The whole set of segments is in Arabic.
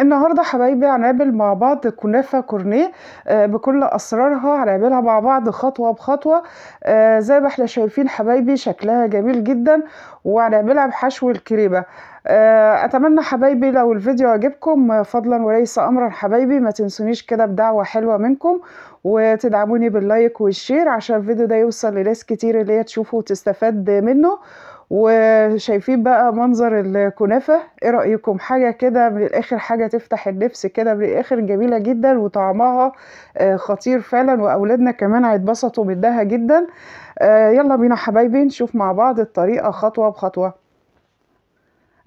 النهارده حبايبي هنعمل مع بعض كنافه كورنيه آه، بكل اسرارها هنعملها مع بعض خطوه بخطوه آه، زي ما احنا شايفين حبايبي شكلها جميل جدا وهنعملها بحشو الكريمه آه، اتمنى حبايبي لو الفيديو عجبكم فضلا وليس امرا حبايبي ما تنسونيش كده بدعوه حلوه منكم وتدعموني باللايك والشير عشان الفيديو ده يوصل لناس كتير اللي هي تشوفه وتستفاد منه وشايفين بقى منظر الكنافة ايه رأيكم حاجة كده من الاخر حاجة تفتح النفس كده من الاخر جميلة جدا وطعمها آه، خطير فعلا واولادنا كمان هيتبسطوا منها جدا آه، يلا بينا حبايبي نشوف مع بعض الطريقة خطوة بخطوة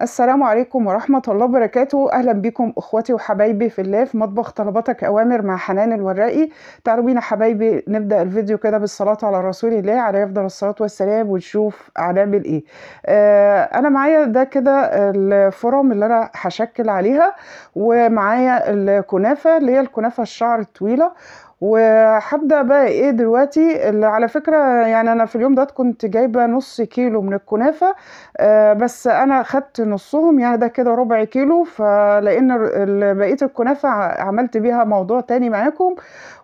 السلام عليكم ورحمة الله وبركاته أهلا بكم أخواتي وحبايبي في الله في مطبخ طلباتك أوامر مع حنان الوراقي تعالوا بينا حبايبي نبدأ الفيديو كده بالصلاة على رسول الله عليه أفضل الصلاة والسلام ونشوف هنعمل إيه آه أنا معايا ده كده الفرم اللي أنا هشكل عليها ومعايا الكنافة اللي هي الكنافة الشعر الطويلة وهبدا بقى ايه دلوقتي اللي على فكره يعني انا في اليوم ده كنت جايبه نص كيلو من الكنافه آه بس انا خدت نصهم يعني ده كده ربع كيلو فلان بقيه الكنافه عملت بيها موضوع تاني معاكم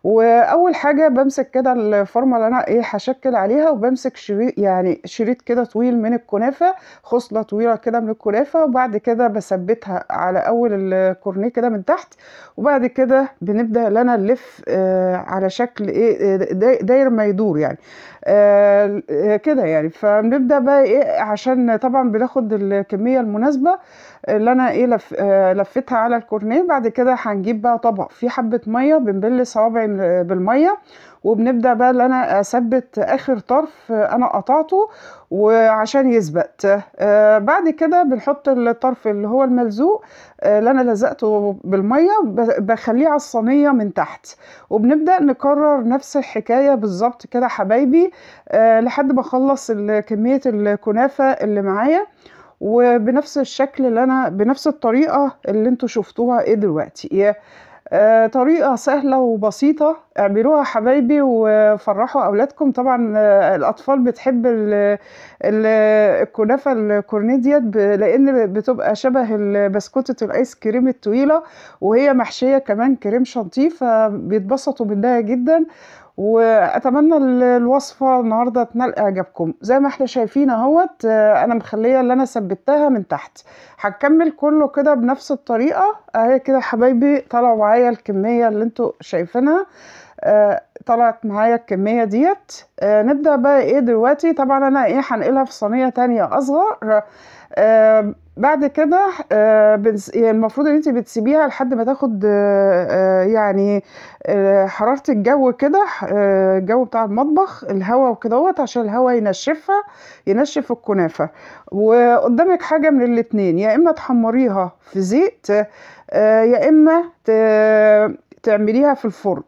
واول حاجه بمسك كده الفورمه اللي انا ايه هشكل عليها وبمسك شريط يعني شريط كده طويل من الكنافه خصله طويله كده من الكنافه وبعد كده بثبتها على اول الكورنيه كده من تحت وبعد كده بنبدا ان انا نلف آه على شكل ايه داير ما يدور يعني آه، آه، كده يعني فبنبدا بقى ايه عشان طبعا بناخد الكميه المناسبه اللي انا ايه لف آه، لفتها على الكورنيه بعد كده هنجيب بقى طبق فيه حبه ميه بنبل صوابع بالميه وبنبدا بقى ان انا اثبت اخر طرف انا قطعته وعشان يثبت آه، بعد كده بنحط الطرف اللي هو الملزوق آه، اللي انا لزقته بالميه بخليه على الصينيه من تحت وبنبدا نكرر نفس الحكايه بالظبط كده حبايبي آه، لحد ما اخلص كميه الكنافه اللي معايا وبنفس الشكل اللي انا بنفس الطريقه اللي انتوا شفتوها ايه دلوقتي آه، طريقة سهلة وبسيطة اعملوها حبايبي وفرحوا أولادكم طبعا آه، الأطفال بتحب الكنافة الكورنيت ديت لأن بتبقى شبه بسكوتة الآيس كريم الطويلة وهي محشية كمان كريم شانتيه فبيتبسطوا منها جدا واتمنى الوصفه النهارده تنال اعجابكم زي ما احنا شايفين اهوت آه، انا مخليه اللي انا ثبتها من تحت هكمل كله كده بنفس الطريقه اهي كده حبايبي طلعوا معايا الكميه اللي انتوا شايفينها آه، طلعت معايا الكمية ديت آه نبدأ بقى ايه دلوقتي طبعا انا ايه هنقلها في صينية تانية اصغر آه بعد كده آه يعني المفروض ان انت بتسيبيها لحد ما تاخد آه،, آه يعني آه حرارة الجو كده آه، الجو بتاع المطبخ الهواء وكدهوت عشان الهواء ينشفها ينشف الكنافة وقدامك حاجة من الاتنين يا اما تحمريها في زيت آه، يا اما تعمليها في الفرن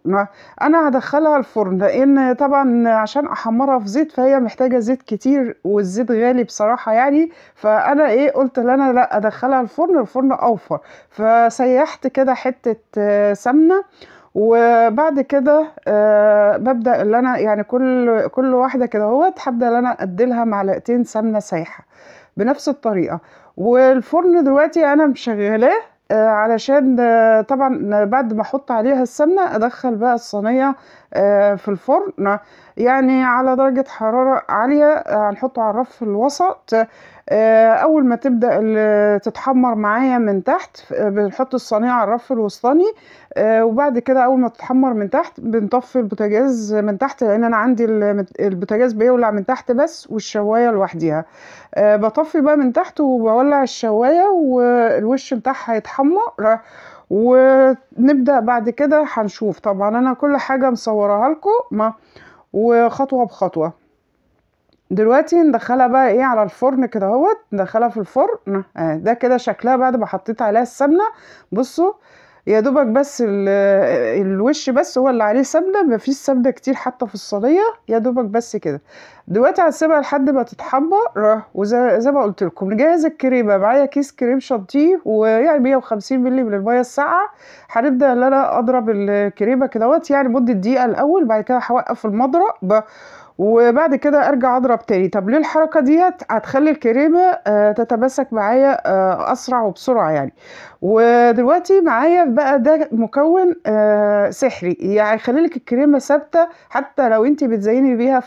انا هدخلها الفرن لان طبعا عشان احمرها في زيت فهي محتاجه زيت كتير والزيت غالي بصراحه يعني فانا ايه قلت انا لا ادخلها الفرن الفرن اوفر فسيحت كده حته آه، سمنه وبعد كده آه ببدا ان انا يعني كل كل واحده كده اهوت هبدا ان انا اديلها معلقتين سمنه سايحه بنفس الطريقه والفرن دلوقتي انا مشغلاه آه، علشان آه، طبعا آه، بعد ما احط عليها السمنه ادخل بقى الصينيه آه، في الفرن يعني على درجة حرارة عالية آه، هنحطه على الرف الوسط آه، اول ما تبدأ تتحمر معايا من تحت بنحط الصينية على الرف الوسطاني وبعد كده اول ما تتحمر من تحت بنطفي البوتاجاز من تحت لان انا عندي البوتاجاز بيولع من تحت بس والشواية لوحديها بطفي بقى من تحت وبولع الشواية والوش بتاعها هيتحمر ونبدأ بعد كده هنشوف طبعا انا كل حاجة مصورها لكم وخطوة بخطوة دلوقتي ندخلها بقى ايه على الفرن كده اهوت ندخلها في الفرن آه ده كده شكلها بعد ما حطيت عليها السمنه بصوا يا دوبك بس الوش بس هو اللي عليه سمنه مفيش سمنه كتير حتى في الصينيه يا دوبك بس كده دلوقتي هسيبها لحد ما تتحمى راح وزي ما قلت لكم نجهز الكريمه معايا كيس كريم شانتيه ويعني 150 مللي من الميه الساقعه هنبدا ان انا اضرب الكريمه كدهوت يعني مده دقيقه الاول بعد كده هوقف المضرب وبعد كده ارجع اضرب تاني طب ليه الحركه ديت هتخلي الكريمه آه، تتماسك معايا آه، اسرع وبسرعه يعني ودلوقتي معايا بقى ده مكون آه، سحري يعني هيخلي لك الكريمه ثابته حتى لو انت بتزيني بيها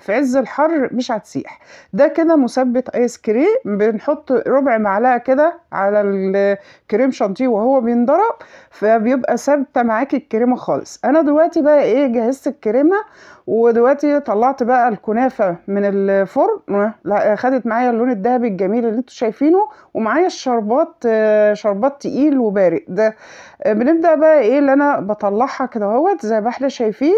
في عز الحر مش هتسيح ده كده مثبت ايس كريم بنحط ربع معلقه كده على الكريم شانتيه وهو بينضرب فبيبقى ثابته معاكي الكريمه خالص انا دلوقتي بقى ايه جهزت الكريمه ودلوقتي طلعت بقى الكنافه من الفرن خدت معايا اللون الذهبي الجميل اللي انتوا شايفينه ومعايا الشربات شربات تقيل وبارد ده بنبدا بقى ايه اللي انا بطلعها كده اهوت زي ما احنا شايفين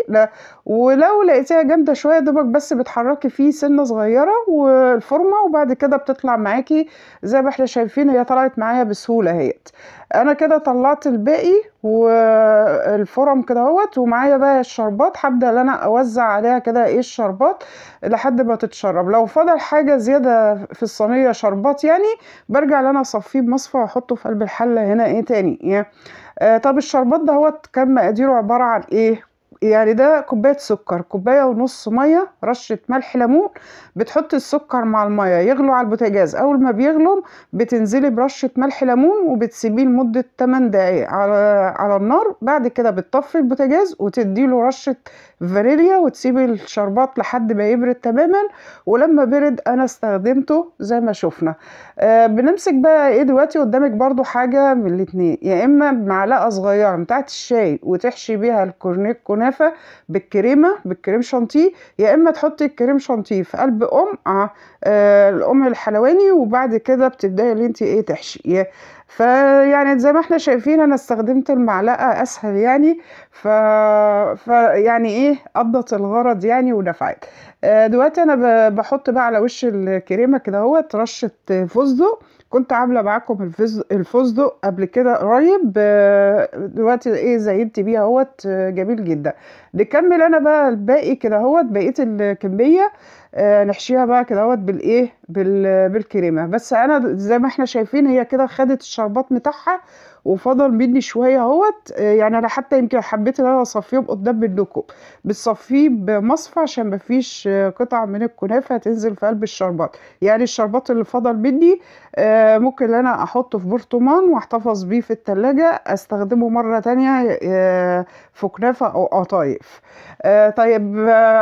ولو لقيتيها جامده شويه دوبك بس بتحرك بتتحركي فيه سنه صغيره والفورمه وبعد كده بتطلع معاكي زي ما احنا شايفين هي طلعت معايا بسهوله اهيت انا كده طلعت الباقي والفرم كده اهوت ومعايا بقى الشربات هبدا ان انا اوزع عليها كده ايه الشربات لحد ما تتشرب لو فضل حاجه زياده في الصينيه شربات يعني برجع ان انا اصفيه بمصفى واحطه في قلب الحله هنا ايه تاني يعني آه طب الشربات ده كان مقاديره عباره عن ايه يعني ده كوبايه سكر كوبايه ونص ميه رشه ملح ليمون بتحطي السكر مع الميه يغلو على البوتاجاز اول ما بيغلو بتنزلي برشه ملح ليمون وبتسيبيه لمده 8 دقائق على على النار بعد كده بتطفي البوتاجاز وتديله رشه فانيليا وتسيبي الشربات لحد ما يبرد تماما ولما برد انا استخدمته زي ما شفنا آه بنمسك بقى ايه دلوقتي قدامك برضو حاجه من الاتنين يا اما معلقه صغيره بتاعت الشاي وتحشي بيها الكورنيك كنافه الكنافه بالكريمه بالكريم شانتيه يا اما تحطي الكريم شانتيه في قلب قمع آه القمع الحلواني وبعد كده بتبداي ان انت ايه تحشيه فيعني زي ما احنا شايفين انا استخدمت المعلقه اسهل يعني ف... ف يعني ايه قضت الغرض يعني ونفعت آه، دلوقتي انا بحط بقى على وش الكريمه كده اهوت رشه فستق كنت عامله معاكم الفستق قبل كده قريب آه، دلوقتي ايه زينت بيها اهوت آه، جميل جدا نكمل انا بقى الباقي كده اهوت بقيه الكميه آه، نحشيها بقى كده بالايه بالكريمه بس انا زي ما احنا شايفين هي كده خدت الشربات بتاعها وفضل مني شويه اهوت آه، يعني انا حتى يمكن حبيت ان انا اصفيهم قدام منكم بتصفيه بمصفى عشان مفيش آه، قطع من الكنافه تنزل في قلب الشربات يعني الشربات اللي فضل مني آه، ممكن ان انا احطه في برطمان واحتفظ بيه في التلاجة استخدمه مره تانية في كنافه او قطايف طيب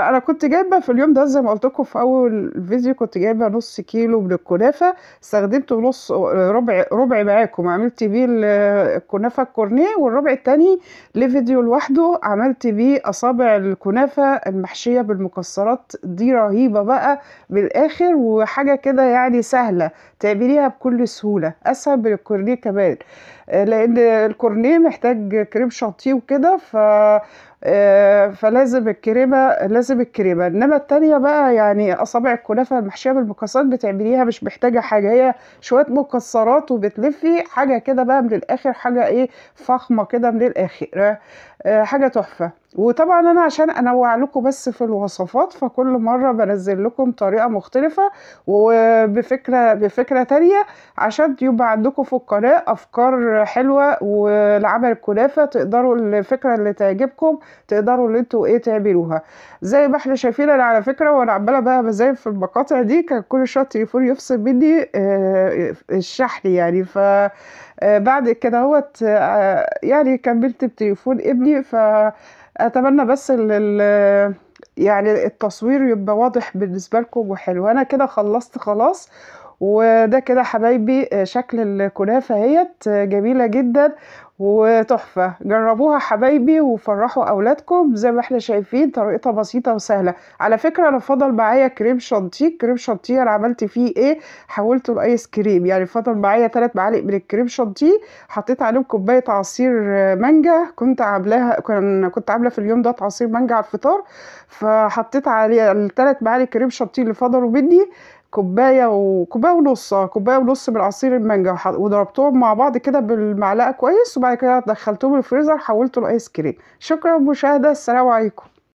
انا كنت جايبه في اليوم ده زي ما قلت لكم في اول فيديو كنت جايبه نص كيلو من الكنافه استخدمته نص ربع ربع معاكم عملت بيه كنافه الكورني والربع التاني ليه فيديو لوحده عملت بيه اصابع الكنافه المحشيه بالمكسرات دي رهيبه بقى بالاخر وحاجه كده يعني سهله تعمليها بكل سهوله اسهل من الكورنيه كمان آه، لان الكورنيه محتاج كريم شانتيه وكده ف آه، فلازم الكريمه لازم الكريمه انما التانية بقى يعني اصابع الكنافه المحشيه بالمكسرات بتعمليها مش محتاجه حاجه هي شويه مكسرات وبتلفي حاجه كده بقى من الاخر حاجه ايه فخمه كده من الاخر آه، حاجه تحفه وطبعا انا عشان انوع لكم بس في الوصفات فكل مره بنزل لكم طريقه مختلفه وبفكره بفكره تانية عشان يبقى عندكم في القناه افكار حلوه ولعمل الكنافه تقدروا الفكره اللي تعجبكم تقدروا اللي انتوا ايه تعملوها زي ما احنا شايفين انا على فكره وانا عماله بقى بزي في المقاطع دي كان كل شويه التليفون يفصل مني آه، الشحن يعني ف آه، بعد كده هوت آه، يعني كملت بتليفون ابني ف اتمنى بس ال يعني التصوير يبقى واضح بالنسبه لكم وحلو انا كده خلصت خلاص وده كده حبايبي آه، شكل الكنافة هيت آه، جميلة جدا وتحفة جربوها حبايبي وفرحوا أولادكم زي ما احنا شايفين طريقتها بسيطة وسهلة على فكرة أنا فضل معايا كريم شانتيه كريم شانتيه أنا عملت فيه إيه حولته لأيس كريم يعني فضل معايا ثلاث معالق من الكريم شانتيه حطيت عليهم كوباية عصير آه، مانجا كنت عاملاها كنت عاملة في اليوم ده عصير مانجا على الفطار فحطيت عليه الثلاث معالق كريم شانتيه اللي فضلوا مني كوبايه وكوبايه ونص آه، كوبايه ونص من عصير المانجا وضربتهم مع بعض كده بالمعلقه كويس وبعد كده دخلتهم الفريزر حولته لايس كريم شكرا للمشاهده السلام عليكم